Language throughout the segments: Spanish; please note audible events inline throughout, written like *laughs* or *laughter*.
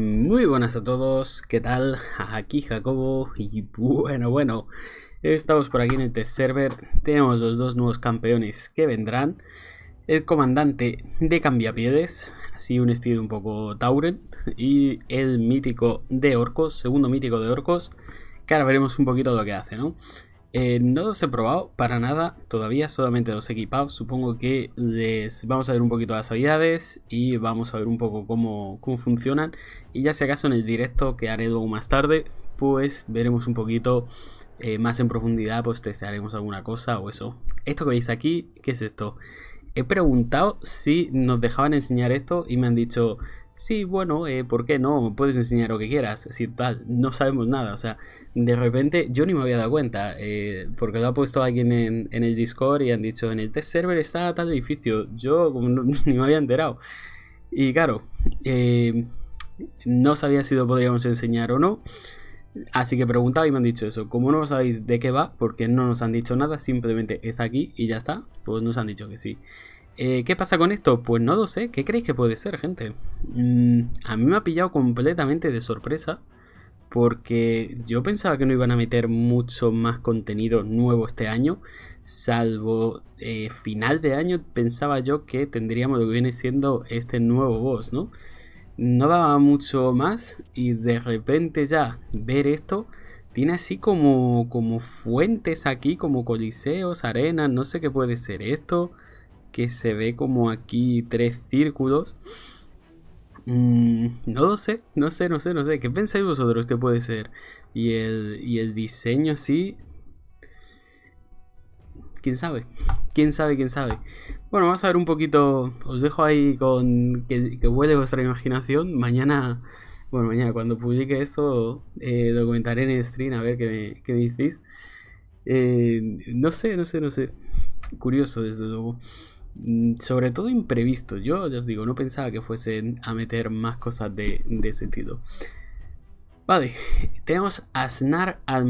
Muy buenas a todos, ¿qué tal? *laughs* Aquí Jacobo y bueno, bueno, estamos por aquí en el test server, tenemos los dos nuevos campeones que vendrán, el comandante de cambiapiedes, así un estilo un poco Tauren, y el mítico de Orcos, segundo mítico de Orcos, que ahora veremos un poquito lo que hace, ¿no? Eh, no los he probado para nada todavía, solamente los he equipado. Supongo que les vamos a ver un poquito las habilidades y vamos a ver un poco cómo, funcionan. Y ya si acaso en el directo que haré luego más tarde, pues veremos un poquito eh, más en profundidad, pues testearemos alguna cosa o eso. Esto que veis aquí, ¿qué es esto? He preguntado si nos dejaban enseñar esto y me han dicho sí, bueno, eh, ¿por qué no? Puedes enseñar lo que quieras, si tal, no sabemos nada, o sea, de repente yo ni me había dado cuenta, eh, porque lo ha puesto alguien en, el Discord y han dicho, en el test server está tan difícil yo no, *laughs* ni me había enterado. Y claro, eh, no sabía si lo podríamos enseñar o no. Así que preguntaba y me han dicho eso. Como no sabéis de qué va, porque no nos han dicho nada, simplemente está aquí y ya está, pues nos han dicho que sí. Eh, ¿Qué pasa con esto? Pues no lo sé. ¿Qué creéis que puede ser, gente? Mm, a mí me ha pillado completamente de sorpresa. Porque yo pensaba que no iban a meter mucho más contenido nuevo este año. Salvo eh, final de año, pensaba yo que tendríamos lo que viene siendo este nuevo boss, ¿no? No daba mucho más. Y de repente ya ver esto tiene así como, como fuentes aquí, como coliseos, arenas, no sé qué puede ser esto que se ve como aquí tres círculos. Mm, no lo sé, no sé, no sé, no sé. ¿Qué pensáis vosotros que puede ser? Y el, y el diseño así... ¿Quién sabe? ¿Quién sabe? ¿Quién sabe? Bueno, vamos a ver un poquito... Os dejo ahí con que, que vuele vuestra imaginación. Mañana... Bueno, mañana cuando publique esto eh, en el stream a ver qué me, qué decís. Eh, no sé, no sé, no sé. Curioso, desde luego. Mm, sobre todo imprevisto. Yo ya os digo, no pensaba que fuesen a meter más cosas de, sentido. Vale, tenemos a Snar al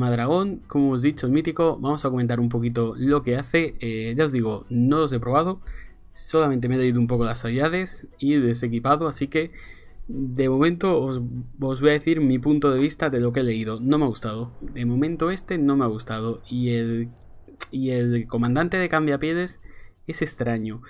como os he dicho, el mítico. Vamos a comentar un poquito lo que hace. Eh, ya os digo, no los he probado, solamente me he leído un poco las habilidades y desequipado, así que de momento os, voy a decir mi punto de vista de lo que he leído. No me ha gustado. De momento este no me ha gustado. Y el, y el comandante de cambia-piedes es extraño.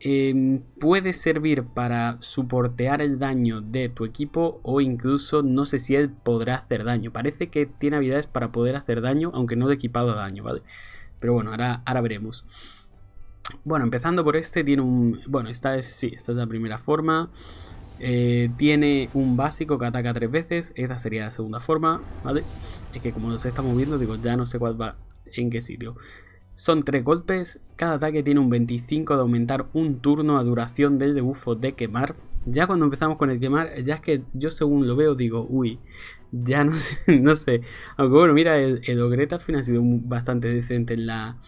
Em, puede servir para soportear el daño de tu equipo o incluso no sé si él podrá hacer daño. Parece que tiene habilidades para poder hacer daño, aunque no de equipado a daño, ¿vale? Pero bueno, ahora, ahora veremos. Bueno, empezando por este, tiene un... Bueno, esta es, sí, esta es la primera forma. Eh, tiene un básico que ataca tres veces. Esta sería la segunda forma, ¿vale? Es que como se está moviendo, digo, ya no sé cuál va en qué sitio. Son tres golpes, cada ataque tiene un 25 de aumentar un turno a duración del debufo de quemar. Ya cuando empezamos con el quemar, ya es que yo según lo veo digo, uy, ya no sé, *laughs* no sé. Aunque bueno, mira, el, Ogreta al final ha sido bastante decente en la,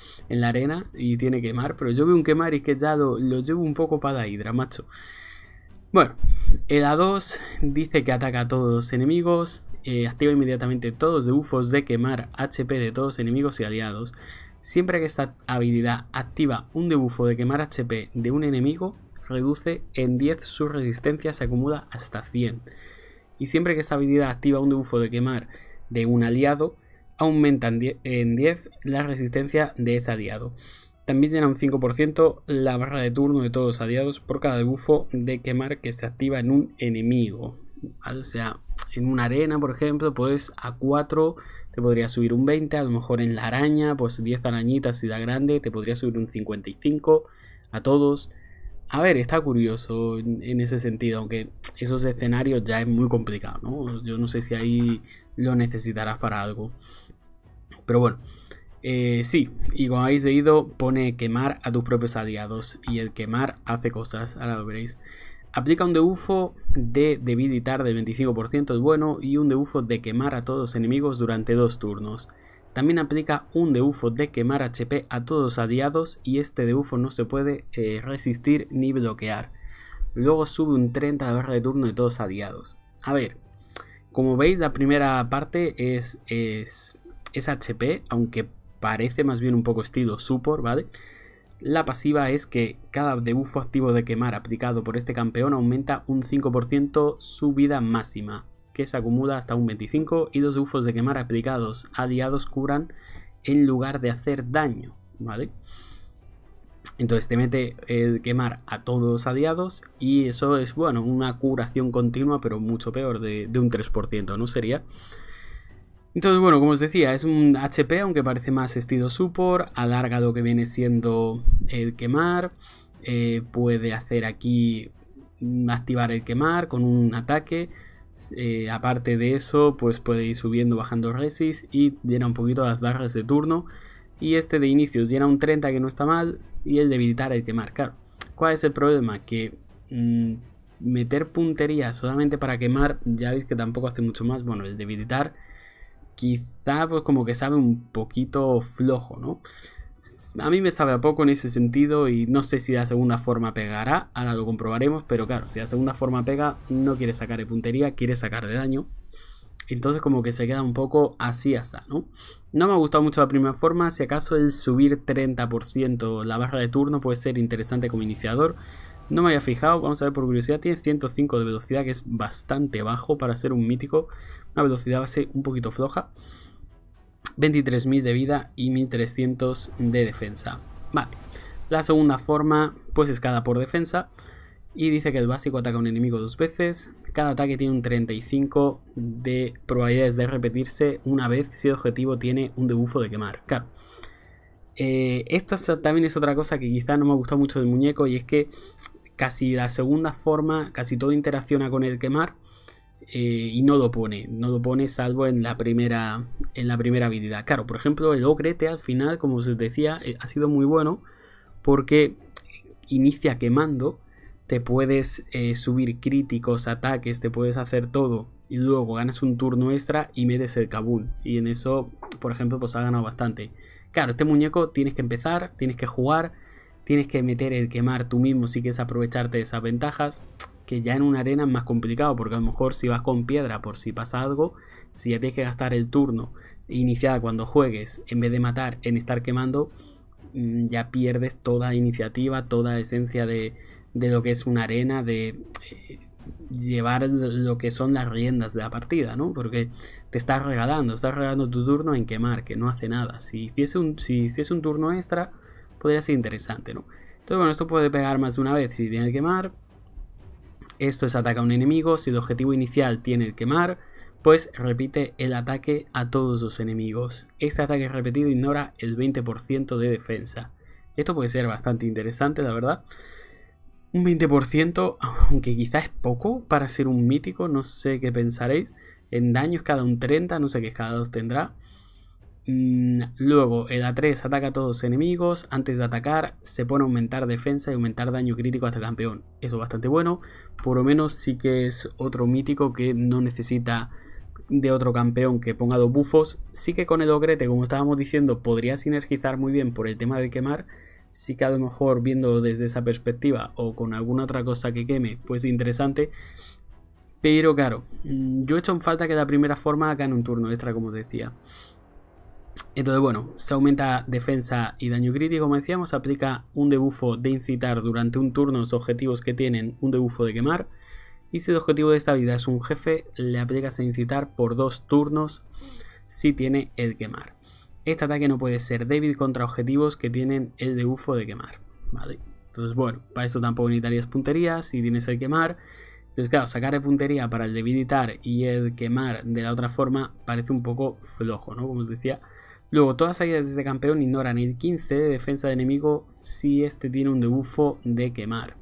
arena y tiene quemar, pero yo veo un quemar y es que ya lo, llevo un poco para la hidra, macho. Bueno, el A2 dice que ataca a todos los enemigos, eh, activa inmediatamente todos los debufos de quemar HP de todos los enemigos y aliados. Siempre que esta habilidad activa un debufo de quemar HP de un enemigo, reduce en 10 su resistencia, se acumula hasta 100. Y siempre que esta habilidad activa un debufo de quemar de un aliado, aumenta en 10 la resistencia de ese aliado. También llena un 5% la barra de turno de todos los aliados por cada debufo de quemar que se activa en un enemigo. O sea, en una arena, por ejemplo, puedes a 4 te podría subir un 20, a lo mejor en la araña, pues 10 arañitas y da grande, te podría subir un 55 a todos. A ver, está curioso en ese sentido, aunque esos escenarios ya es muy complicado, ¿no? Yo no sé si ahí lo necesitarás para algo. Pero bueno, eh, sí, y como habéis leído, pone quemar a tus propios aliados. Y el quemar hace cosas, ahora lo veréis. Aplica un debuffo de debilitar del 25% es bueno y un debuffo de quemar a todos los enemigos durante dos turnos. También aplica un debuffo de quemar HP a todos adiados aliados y este debuffo no se puede eh, resistir ni bloquear. Luego sube un 30 de barra de turno de todos adiados. aliados. A ver, como veis la primera parte es, es, es HP, aunque parece más bien un poco estilo support, ¿vale? La pasiva es que cada debufo activo de quemar aplicado por este campeón aumenta un 5% su vida máxima, que se acumula hasta un 25, y dos debufos de quemar aplicados aliados curan en lugar de hacer daño, ¿vale? Entonces te mete el eh, quemar a todos los aliados y eso es, bueno, una curación continua, pero mucho peor de, de un 3%, ¿no sería? Entonces, bueno, como os decía, es un HP, aunque parece más estilo support, alargado que viene siendo el quemar, eh, puede hacer aquí activar el quemar con un ataque, eh, aparte de eso, pues puede ir subiendo, bajando resis y llena un poquito las barras de turno. Y este de inicios llena un 30 que no está mal y el debilitar el quemar, claro. ¿Cuál es el problema? Que mm, meter puntería solamente para quemar, ya veis que tampoco hace mucho más. Bueno, el debilitar quizá pues como que sabe un poquito flojo, ¿no? A mí me sabe a poco en ese sentido y no sé si la segunda forma pegará, ahora lo comprobaremos, pero claro, si la segunda forma pega no quiere sacar de puntería, quiere sacar de daño. Entonces como que se queda un poco así hasta ¿no? No me ha gustado mucho la primera forma, si acaso el subir 30% la barra de turno puede ser interesante como iniciador, no me había fijado, vamos a ver por curiosidad, tiene 105 de velocidad, que es bastante bajo para ser un mítico. Una velocidad base un poquito floja. 23.000 de vida y 1.300 de defensa. Vale. La segunda forma, pues es cada por defensa. Y dice que el básico ataca a un enemigo dos veces. Cada ataque tiene un 35 de probabilidades de repetirse una vez si el objetivo tiene un debufo de quemar. Claro. Eh, esto también es otra cosa que quizá no me ha gustado mucho del muñeco y es que casi la segunda forma, casi todo interacciona con el quemar eh, y no lo pone, no lo pone salvo en la, primera, en la primera habilidad. Claro, por ejemplo, el Ogrete al final, como os decía, eh, ha sido muy bueno porque inicia quemando, te puedes eh, subir críticos, ataques, te puedes hacer todo y luego ganas un turno extra y metes el Kabul. Y en eso, por ejemplo, pues ha ganado bastante. Claro, este muñeco tienes que empezar, tienes que jugar, tienes que meter el quemar tú mismo si quieres aprovecharte de esas ventajas, que ya en una arena es más complicado, porque a lo mejor si vas con piedra por si pasa algo, si ya tienes que gastar el turno iniciada cuando juegues, en vez de matar en estar quemando, mm, ya pierdes toda iniciativa, toda esencia de, lo que es una arena, de eh, llevar lo que son las riendas de la partida, ¿no? Porque te estás regalando, estás regalando tu turno en quemar, que no hace nada. Si un, si hiciese un turno extra, podría ser interesante, ¿no? Entonces, bueno, esto puede pegar más de una vez si tiene que quemar. Esto es ataca a un enemigo. Si el objetivo inicial tiene el quemar, pues repite el ataque a todos los enemigos. Este ataque repetido ignora el 20% de defensa. Esto puede ser bastante interesante, la verdad. Un 20%, aunque quizás es poco para ser un mítico, no sé qué pensaréis. En daños cada un 30, no sé qué cada dos tendrá. Mm, luego, el A3 ataca a todos los enemigos. Antes de atacar, se pone a aumentar defensa y aumentar daño crítico hasta el campeón. Eso es bastante bueno. Por lo menos sí que es otro mítico que no necesita de otro campeón que ponga dos bufos. Sí que con el Ogrete, como estábamos diciendo, podría sinergizar muy bien por el tema de quemar. Sí que a lo mejor viendo desde esa perspectiva o con alguna otra cosa que queme, pues interesante. Pero claro, mm, yo he hecho en falta que la primera forma en un turno extra, como decía. Entonces, bueno, se aumenta defensa y daño crítico, como decíamos, aplica un debufo de incitar durante un turno los objetivos que tienen un debufo de quemar. Y si el objetivo de esta vida es un jefe, le aplicas a incitar por dos turnos si tiene el quemar. Este ataque no puede ser débil contra objetivos que tienen el debufo de quemar. Entonces, bueno, para eso tampoco necesitarías puntería si tienes el quemar. Entonces, claro, sacar de puntería para el debilitar y el quemar de la otra forma parece un poco flojo, ¿no? Como os decía, Luego, todas salidas de este campeón ignoran el 15 de defensa de enemigo si este tiene un debufo de quemar.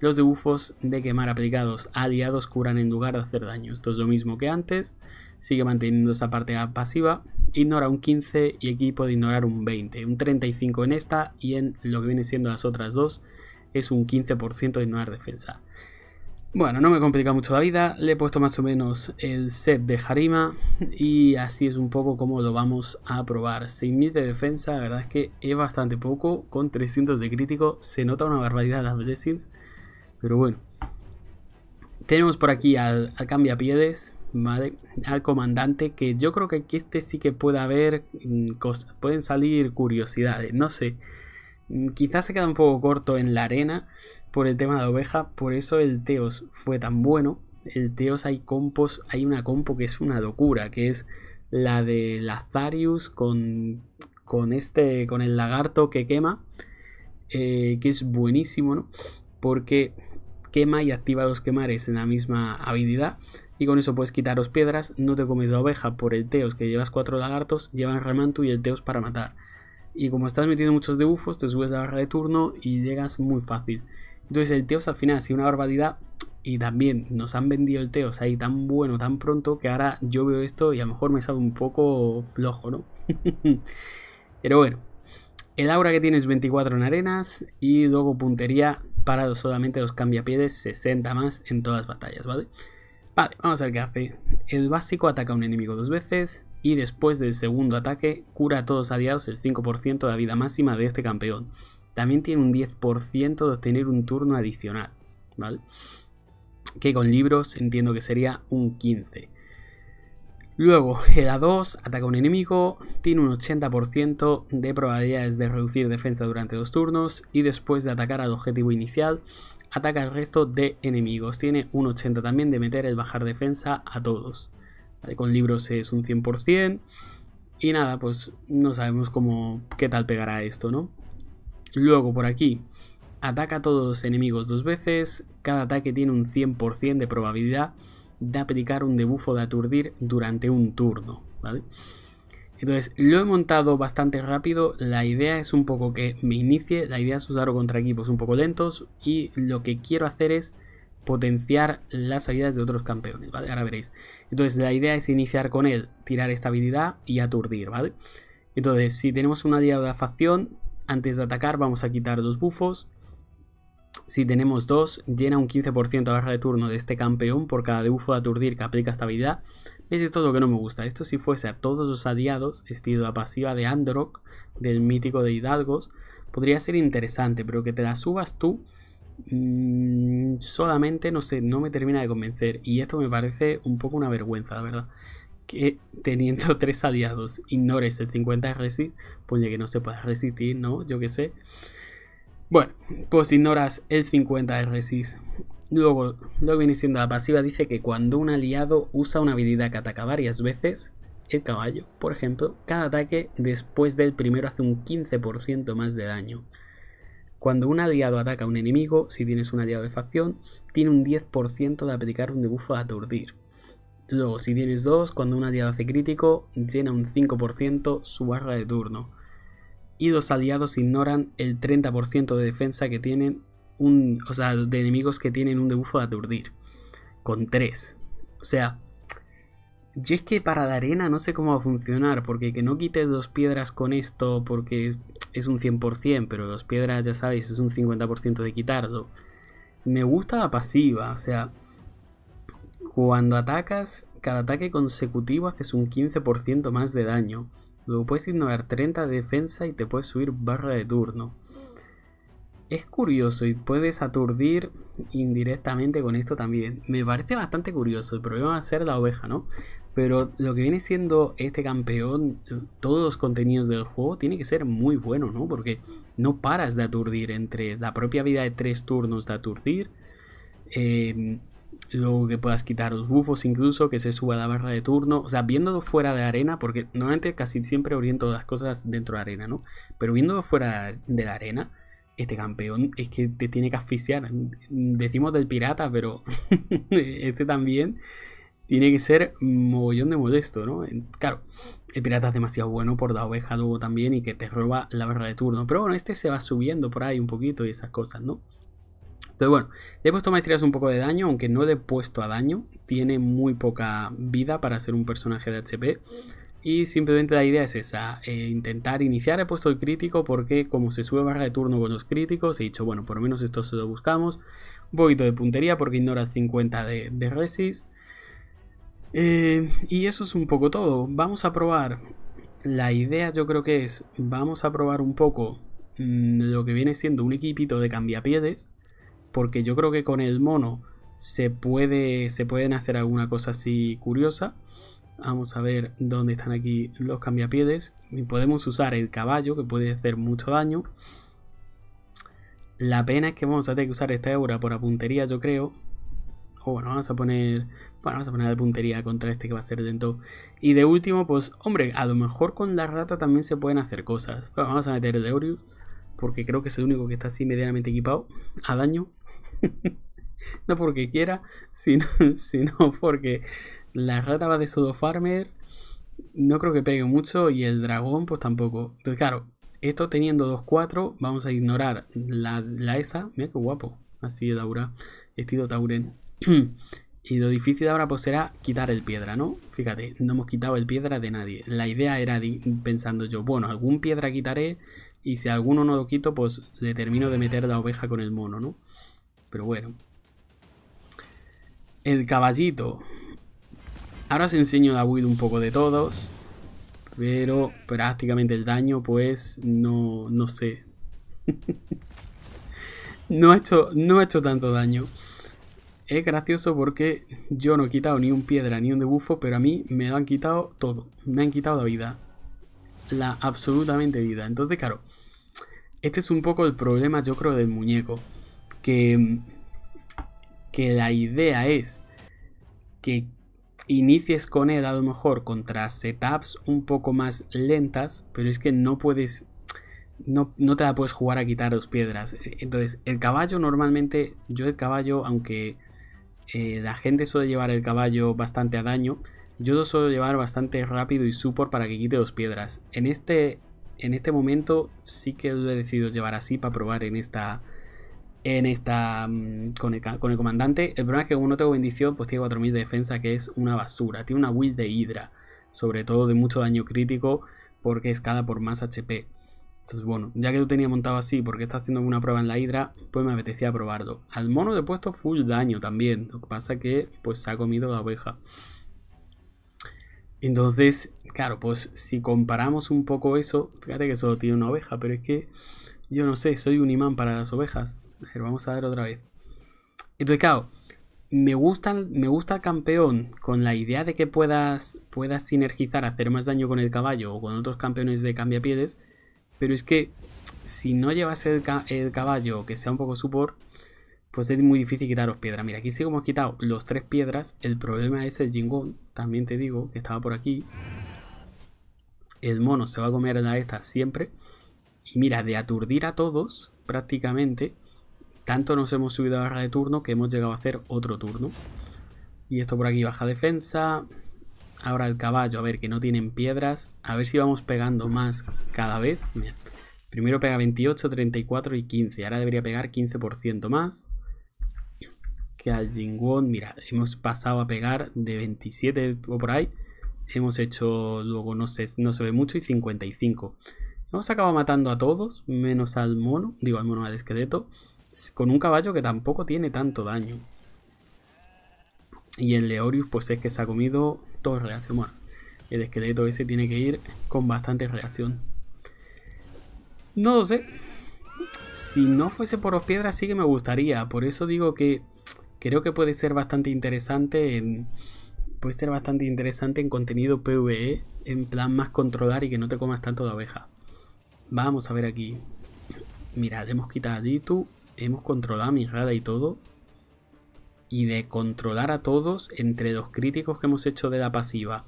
Los debufos de quemar aplicados a aliados curan en lugar de hacer daño. Esto es lo mismo que antes. Sigue manteniendo esa parte pasiva. Ignora un 15 y aquí puede ignorar un 20. Un 35 en esta y en lo que viene siendo las otras dos es un 15% de ignorar defensa. Bueno, no me complica mucho la vida, le he puesto más o menos el set de Harima y así es un poco como lo vamos a probar. 6000 de defensa, la verdad es que es bastante poco, con 300 de crítico, se nota una barbaridad las blessings, pero bueno. Tenemos por aquí al, al cambiapiedes, al comandante, que yo creo que aquí este sí que puede haber mm, cosas, pueden salir curiosidades, no sé. Mm, quizás se queda un poco corto en la arena por el tema de oveja, por eso el Teos fue tan bueno. El Teos hay compos, hay una compo que es una locura, que es la de Lazarius con, con este, con el lagarto que quema, eh, que es buenísimo, ¿no? Porque quema y activa los quemares en la misma habilidad. Y con eso puedes quitaros piedras, no te comes la oveja por el Teos que llevas cuatro lagartos, llevas Remantu y el Teos para matar. Y como estás metiendo muchos debufos, te subes la barra de turno y llegas muy fácil. Entonces el Teos al final ha sido una barbaridad y también nos han vendido el Teos ahí tan bueno, tan pronto, que ahora yo veo esto y a lo mejor me sabe un poco flojo, ¿no? *laughs* Pero bueno, el aura que tienes 24 en arenas y luego puntería para solamente los cambiapiedes 60 más en todas las batallas, ¿vale? Vale, vamos a ver qué hace. El básico ataca a un enemigo dos veces, y después del segundo ataque cura a todos aliados el 5% de la vida máxima de este campeón. También tiene un 10% de obtener un turno adicional, Que con libros entiendo que sería un 15%. Luego, el A2 ataca a un enemigo, tiene un 80% de probabilidades de reducir defensa durante dos turnos y después de atacar al objetivo inicial, ataca al resto de enemigos. Tiene un 80 también de meter el bajar defensa a todos con libros es un 100%. Y nada, pues no sabemos cómo, qué tal pegará esto, ¿no? Luego por aquí, ataca a todos los enemigos dos veces, cada ataque tiene un 100% de probabilidad de aplicar un debufo de aturdir durante un turno, ¿vale? Entonces, lo he montado bastante rápido, la idea es un poco que me inicie, la idea es usarlo contra equipos un poco lentos y lo que quiero hacer es potenciar las salidas de otros campeones, ¿vale? Ahora veréis. Entonces la idea es iniciar con él, tirar esta habilidad y aturdir, ¿vale? Entonces si tenemos una aliado de la facción, antes de atacar vamos a quitar dos bufos. Si tenemos dos, llena un 15% a barra de turno de este campeón por cada debufo de aturdir que aplica esta habilidad. ¿Veis? Esto es lo que no me gusta. Esto si fuese a todos los aliados, estilo a pasiva de Androk, del mítico de Hidalgos, podría ser interesante, pero que te la subas tú Mm, solamente, no sé, no me termina de convencer. Y esto me parece un poco una vergüenza, la verdad. Que teniendo *laughs* tres aliados, ignores el 50 resist, pues ya que no se pueda resistir, ¿no? Yo qué sé. Bueno, pues ignoras el 50 de resist. Luego, lo que viene siendo la pasiva dice que cuando un aliado usa una habilidad que ataca varias veces, el caballo, por ejemplo, cada ataque después del primero hace un 15% más de daño. Cuando un aliado ataca a un enemigo, si tienes un aliado de facción, tiene un 10% de aplicar un debufo de aturdir. Luego, si tienes dos, cuando un aliado hace crítico, llena un 5% su barra de turno. Y los aliados ignoran el 30% de defensa que tienen, un, o sea, de enemigos que tienen un debufo de aturdir. Con 3. O sea, y es que para la arena no sé cómo va a funcionar, porque que no quites dos piedras con esto, porque es, es un 100%, pero dos piedras, ya sabéis, es un 50% de quitarlo. Me gusta la pasiva, o sea, cuando atacas, cada ataque consecutivo haces un 15% más de daño. Luego puedes ignorar 30 de defensa y te puedes subir barra de turno. Es curioso y puedes aturdir indirectamente con esto también. Me parece bastante curioso. El problema va a ser la oveja, ¿no? Pero lo que viene siendo este campeón, todos los contenidos del juego, tiene que ser muy bueno, ¿no? Porque no paras de aturdir entre la propia vida de tres turnos de aturdir, em, luego que puedas quitar los bufos incluso, que se suba la barra de turno, o sea, viéndolo fuera de arena, porque normalmente casi siempre oriento las cosas dentro de arena, ¿no? Pero viéndolo fuera de la arena, este campeón es que te tiene que asfixiar. Decimos del pirata, pero *laughs* este también tiene que ser mogollón de modesto, ¿no? Claro, el pirata es demasiado bueno por la oveja luego también y que te roba la barra de turno. Pero bueno, este se va subiendo por ahí un poquito y esas cosas, ¿no? Entonces bueno, le he puesto maestrías un poco de daño, aunque no le he puesto a daño. Tiene muy poca vida para ser un personaje de HP. Y simplemente la idea es esa, eh, intentar iniciar he puesto el crítico porque como se sube barra de turno con los críticos, he dicho, bueno, por lo menos esto se lo buscamos. Un poquito de puntería porque ignora 50 de, de eh, y eso es un poco todo. Vamos a probar. La idea yo creo que es, vamos a probar un poco mm, lo que viene siendo un equipito de cambiapiedes. Porque yo creo que con el mono se, puede, se pueden hacer alguna cosa así curiosa. Vamos a ver dónde están aquí los cambiapiedes. Y podemos usar el caballo que puede hacer mucho daño. La pena es que vamos a tener que usar esta aura por apuntería yo creo bueno, vamos a poner, bueno, vamos a poner De puntería contra este que va a ser lento. Y de último, pues, hombre, a lo mejor con la rata también se pueden hacer cosas. Bueno, vamos a meter el de porque creo que es el único que está así medianamente equipado a daño. *laughs* no porque quiera, sino, *laughs* sino porque la rata va de Sodo farmer, no creo que pegue mucho y el dragón pues tampoco. Entonces, claro, esto teniendo 2-4, vamos a ignorar la, esta. Mira qué guapo. Así de Taura. Estilo Tauren. *clears throat* y lo difícil ahora pues será quitar el piedra, ¿no? Fíjate, no hemos quitado el piedra de nadie. La idea era pensando yo, bueno, algún piedra quitaré y si alguno no lo quito, pues le termino de meter la oveja con el mono, ¿no? Pero bueno. El caballito. Ahora os enseño la build un poco de todos. Pero prácticamente el daño, pues, no, no sé. *laughs* no, he hecho, no hecho tanto daño es gracioso porque yo no he quitado ni un piedra ni un debufo, pero a mí me lo han quitado todo. Me han quitado la vida. La absolutamente vida. Entonces, claro, este es un poco el problema, yo creo, del muñeco. Que, que la idea es que inicies con él a lo mejor contra setups un poco más lentas, pero es que no puedes no, no, te la puedes jugar a quitar los piedras. Entonces, el caballo normalmente, yo el caballo, aunque eh, la gente suele llevar el caballo bastante a daño. Yo lo suelo llevar bastante rápido y support para que quite dos piedras. En este, en este momento sí que lo he decidido llevar así para probar en esta... En esta mm, con el, comandante. El problema es que como no tengo bendición, pues tiene 4000 de defensa, que es una basura. Tiene una build de hidra, sobre todo de mucho daño crítico, porque escala por más HP. Entonces, bueno, ya que lo tenía montado así porque está haciendo una prueba en la hidra, pues me apetecía probarlo. Al mono le he puesto full daño también, lo que pasa que pues se ha comido la oveja. Entonces, claro, pues si comparamos un poco eso, fíjate que solo tiene una oveja, pero es que yo no sé, soy un imán para las ovejas. A vamos a ver otra vez. Entonces, claro, me gusta, me gusta campeón con la idea de que puedas, puedas sinergizar, hacer más daño con el caballo o con otros campeones de cambiapieles, pero es que si no llevas el, caballo que sea un poco supor, pues es muy difícil quitaros piedra Mira, aquí sí que hemos quitado los tres piedras. El problema es el jingón, también te digo, que estaba por aquí. El mono se va a comer la esta siempre. Y mira, de aturdir a todos, prácticamente, tanto nos hemos subido a barra de turno que hemos llegado a hacer otro turno. Y esto por aquí baja defensa, Ahora el caballo, a ver, que no tienen piedras. A ver si vamos pegando más cada vez. Primero pega 28, 34 y 15. Ahora debería pegar 15% más. Que al Jingwon, mira, hemos pasado a pegar de 27 o por ahí. Hemos hecho, luego no sé, no se ve mucho, y 55. Hemos acabado matando a todos, menos al mono, digo al mono al esqueleto, con un caballo que tampoco tiene tanto daño. Y el Leorius pues es que se ha comido reacción El esqueleto ese tiene que ir con bastante reacción. No lo sé. Si no fuese por los piedras sí que me gustaría. Por eso digo que creo que puede ser bastante interesante en... Puede ser bastante interesante en contenido PvE. En plan más controlar y que no te comas tanto de abeja. Vamos a ver aquí. Mirad, hemos quitado a Ditu. Hemos controlado a mi rada y todo y de controlar a todos entre los críticos que hemos hecho de la pasiva,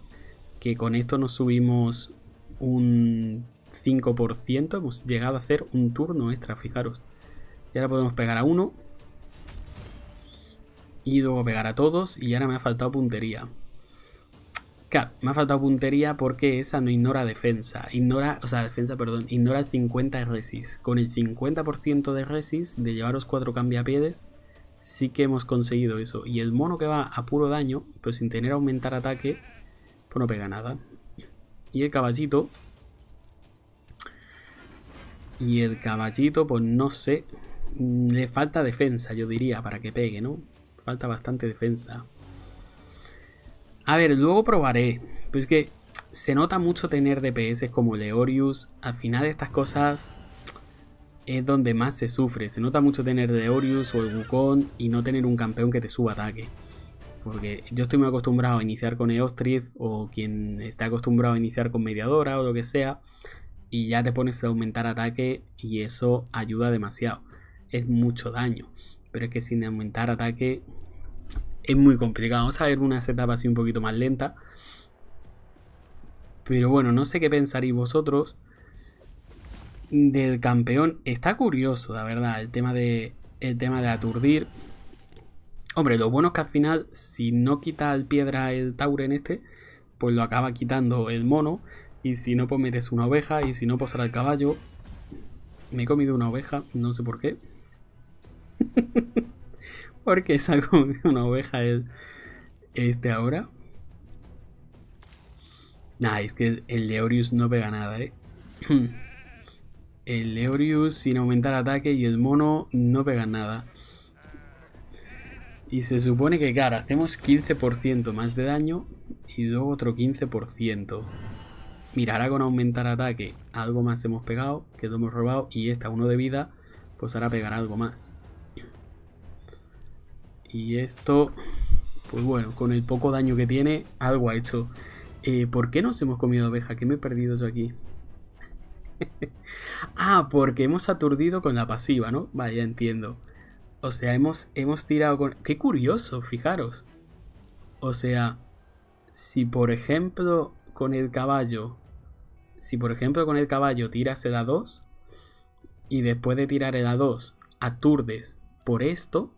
que con esto nos subimos un 5%, hemos llegado a hacer un turno extra, fijaros. Y ahora podemos pegar a uno. Y luego pegar a todos. Y ahora me ha faltado puntería. Claro, me ha faltado puntería porque esa no ignora defensa. Ignora, o sea, defensa, perdón. Ignora el 50 de resis. Con el 50% de resis de llevaros 4 cambiapiedes sí que hemos conseguido eso. Y el mono que va a puro daño, pero sin tener aumentar ataque, pues no pega nada. Y el caballito... Y el caballito, pues no sé. Mm, le falta defensa, yo diría, para que pegue, ¿no? Falta bastante defensa. A ver, luego probaré. Pues que se nota mucho tener DPS como Leorius. Al final estas cosas es donde más se sufre. Se nota mucho tener de Orius o el Wukong y no tener un campeón que te suba ataque. Porque yo estoy muy acostumbrado a iniciar con Eostrid. o quien está acostumbrado a iniciar con Mediadora o lo que sea. Y ya te pones a aumentar ataque y eso ayuda demasiado. Es mucho daño. Pero es que sin aumentar ataque es muy complicado. Vamos a ver unas etapas así un poquito más lenta. Pero bueno, no sé qué pensaréis vosotros del campeón. Está curioso, la verdad, el tema de, el tema de aturdir. Hombre, lo bueno es que al final, si no quita al piedra el Tauren este, pues lo acaba quitando el mono. Y si no, pues metes una oveja. Y si no, pues el caballo. Me he comido una oveja, no sé por qué. *laughs* Porque se ha comido una oveja este ahora. Nah, es que el Leorius no pega nada, eh. *clears throat* El Eurius sin aumentar ataque y el mono no pegan nada. Y se supone que, claro, hacemos 15% más de daño y luego otro 15%. Mira, ahora con aumentar ataque algo más hemos pegado, que lo hemos robado, y esta uno de vida, pues ahora pegará algo más. Y esto, pues bueno, con el poco daño que tiene, algo ha hecho. Eh, ¿Por qué nos hemos comido abeja? ¿Qué me he perdido yo aquí? *laughs* ah, porque hemos aturdido con la pasiva, ¿no? Vale, ya entiendo. O sea, hemos, hemos tirado con... Qué curioso, fijaros. O sea, si por ejemplo con el caballo... Si por ejemplo con el caballo tiras el A2 y después de tirar el A2 aturdes por esto,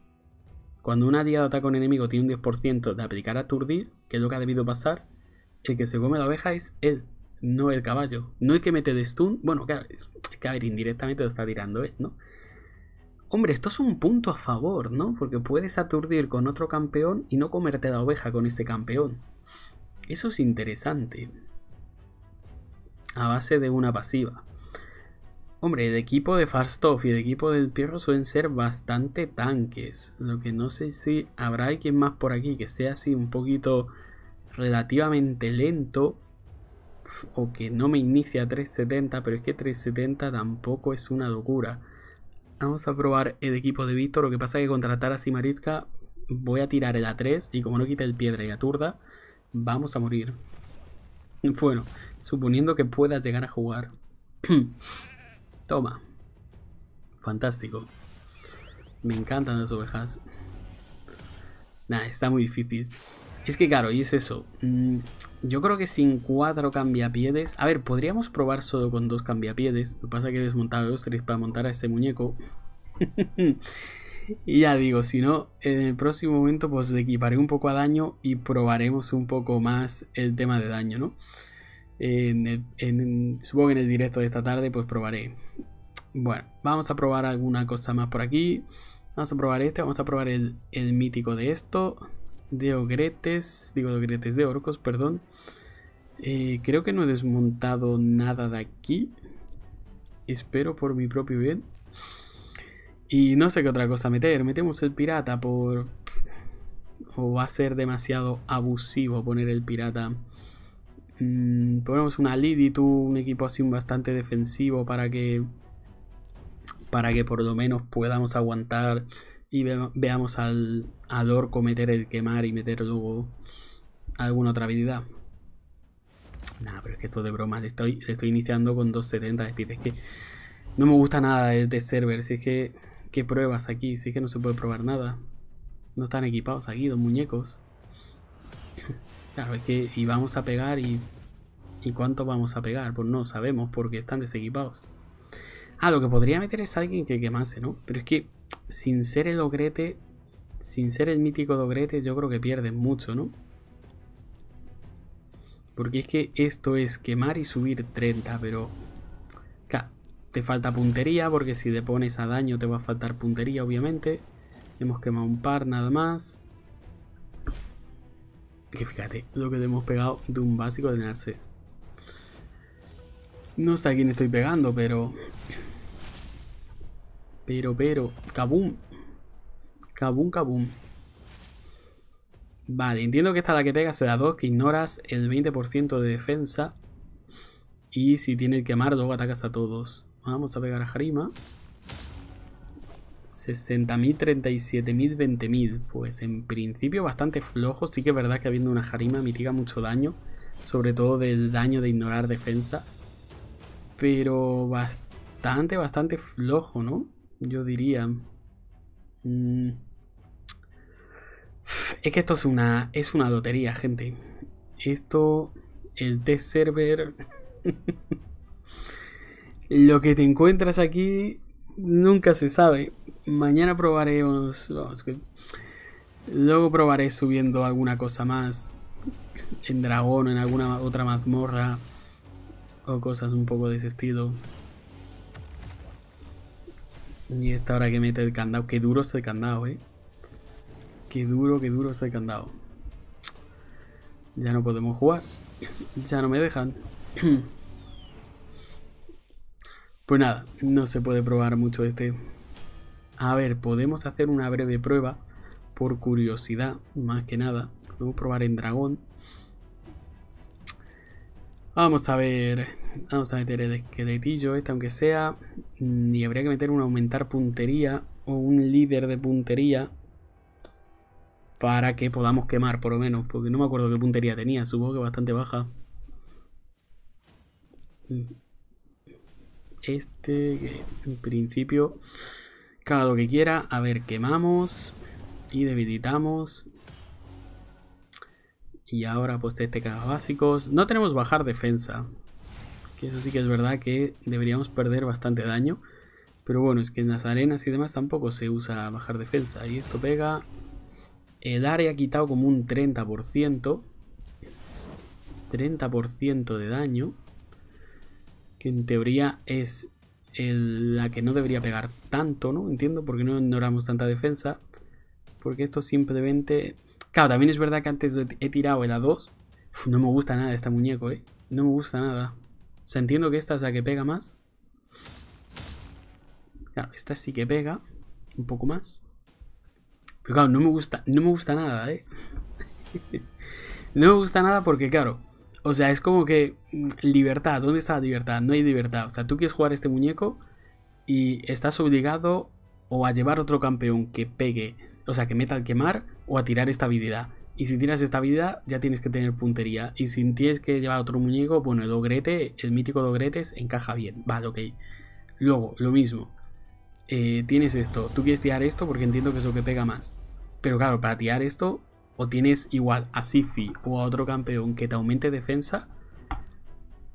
cuando un aliado ataca a un enemigo tiene un 10% de aplicar aturdir, que es lo que ha debido pasar, el que se come la oveja es él no el caballo. No hay que meter stun. Bueno, claro, es que a indirectamente lo está tirando él, ¿no? Hombre, esto es un punto a favor, ¿no? Porque puedes aturdir con otro campeón y no comerte la oveja con este campeón. Eso es interesante. A base de una pasiva. Hombre, el equipo de Farstoff y el equipo del Pierro suelen ser bastante tanques. Lo que no sé si habrá alguien más por aquí que sea así un poquito relativamente lento o que no me inicia 370, pero es que 370 tampoco es una locura. Vamos a probar el equipo de Víctor, lo que pasa es que contratar y Mariska voy a tirar el A3 y como no quita el piedra y aturda, vamos a morir. Bueno, suponiendo que pueda llegar a jugar. *clears throat* Toma. Fantástico. Me encantan las ovejas. Nada, está muy difícil. Es que claro, y es eso. Mm, yo creo que sin cuatro cambiapiedes... A ver, podríamos probar solo con dos cambiapiedes. Lo que pasa es que he desmontado los tres para montar a ese muñeco. *laughs* y ya digo, si no, en el próximo momento pues le equiparé un poco a daño y probaremos un poco más el tema de daño, ¿no? En en, supongo que en el directo de esta tarde pues probaré. Bueno, vamos a probar alguna cosa más por aquí. Vamos a probar este, vamos a probar el mítico de esto de ogretes, digo de ogretes de orcos, perdón. Eh, creo que no he desmontado nada de aquí. Espero por mi propio bien. Y no sé qué otra cosa meter. Metemos el pirata por... O va a ser demasiado abusivo poner el pirata. Mm, ponemos una tú un equipo así bastante defensivo para que... Para que por lo menos podamos aguantar y veamos al, al, orco meter el quemar y meter luego alguna otra habilidad. Nada, pero es que esto de broma, le estoy, estoy iniciando con 270 de speed, es que no me gusta nada de, de server, si es que, ¿qué pruebas aquí? Si es que no se puede probar nada. No están equipados aquí, dos muñecos. *laughs* Claro, es que y vamos a pegar y... ¿Y cuánto vamos a pegar? Pues no sabemos porque están desequipados. Ah, lo que podría meter es alguien que quemase, ¿no? Pero es que sin ser el ogrete, sin ser el mítico Dogrete, ogrete, yo creo que pierden mucho, ¿no? Porque es que esto es quemar y subir 30, pero... Claro, te falta puntería, porque si te pones a daño te va a faltar puntería, obviamente. Hemos quemado un par nada más. Que fíjate, lo que le hemos pegado de un básico de Narcés. No sé a quién estoy pegando, pero pero, pero, kabum. Kabum, kabum. Vale, entiendo que esta la que pega se da 2, que ignoras el 20% de defensa. Y si tiene que amar, luego atacas a todos. Vamos a pegar a Harima. 60.000, 37.000, 20.000. Pues en principio bastante flojo. Sí que es verdad que habiendo una Harima mitiga mucho daño. Sobre todo del daño de ignorar defensa. Pero bastante, bastante flojo, ¿no? yo diría... Mm, es que esto es una, es una lotería, gente. Esto, el test server... *laughs* Lo que te encuentras aquí nunca se sabe. Mañana probaremos... luego probaré subiendo alguna cosa más. En dragón, o en alguna otra mazmorra. O cosas un poco de ese estilo. Y esta hora que mete el candado. Qué duro es el candado, eh. Qué duro, qué duro es el candado. Ya no podemos jugar. Ya no me dejan. *clears throat* Pues nada, no se puede probar mucho este. A ver, podemos hacer una breve prueba. Por curiosidad, más que nada. Podemos probar en dragón. Vamos a ver. Vamos a meter el esqueletillo este, aunque sea. Y habría que meter un aumentar puntería o un líder de puntería para que podamos quemar, por lo menos. Porque no me acuerdo qué puntería tenía, supongo que bastante baja. Este, en principio, cada lo que quiera. A ver, quemamos y debilitamos. Y ahora pues este caja básicos. No tenemos bajar defensa eso sí que es verdad que deberíamos perder bastante daño. Pero bueno, es que en las arenas y demás tampoco se usa bajar defensa. Y esto pega... El eh, área ha quitado como un 30%. 30% de daño. Que en teoría es eh, la que no debería pegar tanto, ¿no? Entiendo por qué no ignoramos tanta defensa. Porque esto simplemente... Claro, también es verdad que antes he tirado el A2. no me gusta nada este muñeco, ¿eh? No me gusta nada sea, entiendo que esta es la que pega más. Claro, esta sí que pega. Un poco más. Pero claro, no me gusta, no me gusta nada, ¿eh? *laughs* no me gusta nada porque, claro, o sea, es como que mm, libertad, ¿dónde está la libertad? No hay libertad. O sea, tú quieres jugar este muñeco y estás obligado o a llevar otro campeón que pegue, o sea, que meta al quemar o a tirar esta habilidad. Y si tienes esta vida, ya tienes que tener puntería. Y si tienes que llevar otro muñeco, bueno, el dogrete, el mítico dogretes, encaja bien. Vale, ok. Luego, lo mismo. Eh, tienes esto. Tú quieres tirar esto porque entiendo que es lo que pega más. Pero claro, para tirar esto, o tienes igual a Sifi o a otro campeón que te aumente defensa,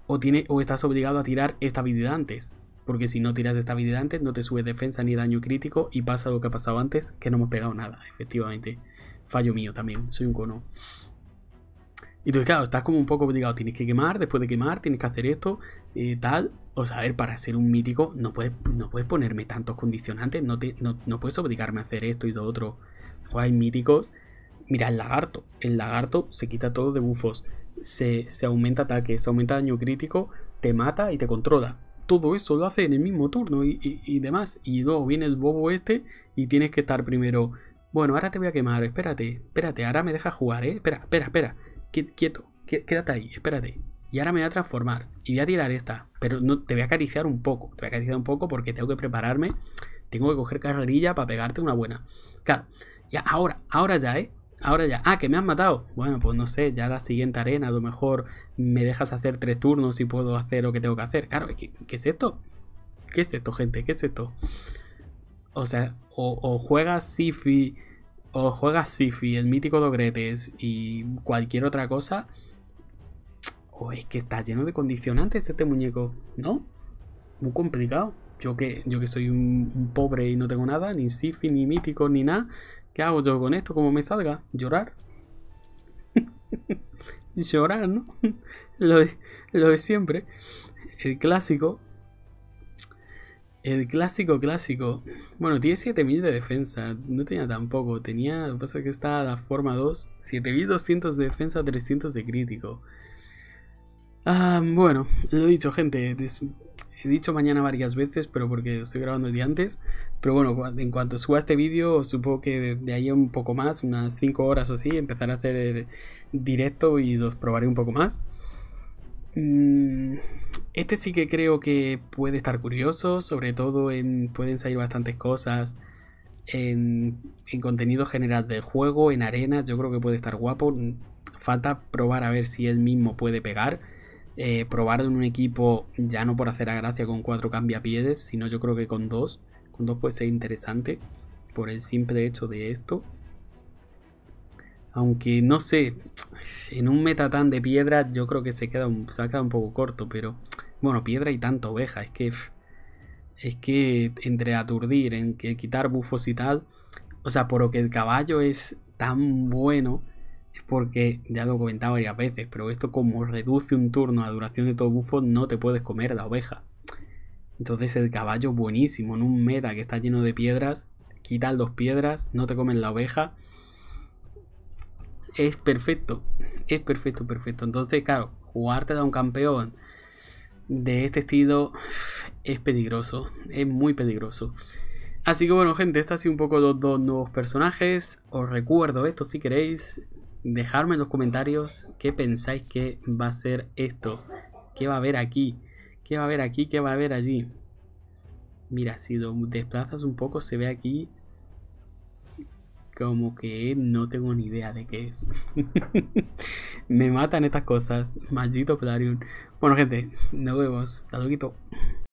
o, o estás obligado a tirar esta habilidad antes. Porque si no tiras esta habilidad antes, no te sube defensa ni daño crítico y pasa lo que ha pasado antes, que no hemos pegado nada, efectivamente. Fallo mío también, soy un cono. Y tú, claro, estás como un poco obligado, tienes que quemar, después de quemar, tienes que hacer esto, y eh, tal. O sea, a ver, para ser un mítico no puedes, no puedes ponerme tantos condicionantes, no, no, puedes obligarme a hacer esto y lo otro. hay míticos. Mira, el lagarto. El lagarto se quita todo de bufos. Se, se aumenta ataque, se aumenta daño crítico, te mata y te controla. Todo eso lo hace en el mismo turno y demás. Y luego viene el bobo este y tienes que estar primero bueno, ahora te voy a quemar, espérate, espérate, ahora me dejas jugar, ¿eh? Espera, espera, espera, quieto, quédate ahí, espérate. Y ahora me voy a transformar y voy a tirar esta, pero no, te voy a acariciar un poco, te voy a acariciar un poco porque tengo que prepararme, tengo que coger carrerilla para pegarte una buena. Claro, ya, ahora, ahora ya, ¿eh? Ahora ya. Ah, que me han matado. Bueno, pues no sé, ya la siguiente arena, a lo mejor me dejas hacer tres turnos y puedo hacer lo que tengo que hacer. Claro, ¿qué, es esto? ¿Qué es esto, gente? ¿Qué es esto? O sea, o, o juegas Sifi o juegas Sifi, el mítico Dogretes y cualquier otra cosa, o es que está lleno de condicionantes este muñeco, ¿no? Muy complicado. Yo que, yo que soy un, pobre y no tengo nada, ni Sifi, ni mítico, ni nada, ¿qué hago yo con esto? ¿Cómo me salga? ¿Llorar? *laughs* Llorar, ¿no? *laughs* lo, lo de siempre. El clásico, el clásico clásico. Bueno, tiene 7000 de defensa. No tenía tampoco. Tenía. Lo que pasa es que está la forma 2. 7200 de defensa, 300 de crítico. Ah, bueno, lo he dicho, gente. He dicho mañana varias veces, pero porque estoy grabando el día antes. Pero bueno, en cuanto suba este vídeo, supongo que de ahí un poco más, unas 5 horas o así, empezaré a hacer directo y los probaré un poco más. Mm, este sí que creo que puede estar curioso, sobre todo en pueden salir bastantes cosas en, contenido general del juego, en arenas, yo creo que puede estar guapo. Falta probar a ver si él mismo puede pegar. Eh, probar en un equipo ya no por hacer a gracia con cuatro cambiapiedes, sino yo creo que con dos. Con dos puede ser interesante por el simple hecho de esto. Aunque no sé, en un meta tan de piedra yo creo que se, queda un, un poco corto, pero bueno, piedra y tanta oveja, es que es que entre aturdir, en que quitar bufos y tal, o sea, por lo que el caballo es tan bueno, es porque ya lo he comentado varias veces, pero esto como reduce un turno a duración de todo bufo, no te puedes comer la oveja. Entonces el caballo buenísimo en un meta que está lleno de piedras, quita dos piedras, no te comen la oveja es perfecto. Es perfecto, perfecto. Entonces, claro, jugarte a un campeón de este estilo es peligroso. Es muy peligroso. Así que bueno, gente, estos han sido un poco los dos nuevos personajes. Os recuerdo esto si queréis. dejarme en los comentarios qué pensáis que va a ser esto. ¿Qué va a haber aquí? ¿Qué va a haber aquí? ¿Qué va a haber allí? Mira, si lo desplazas un poco se ve aquí como que no tengo ni idea de qué es. *laughs* Me matan estas cosas. Maldito Plarium. Bueno, gente, nos vemos. Hasta luego.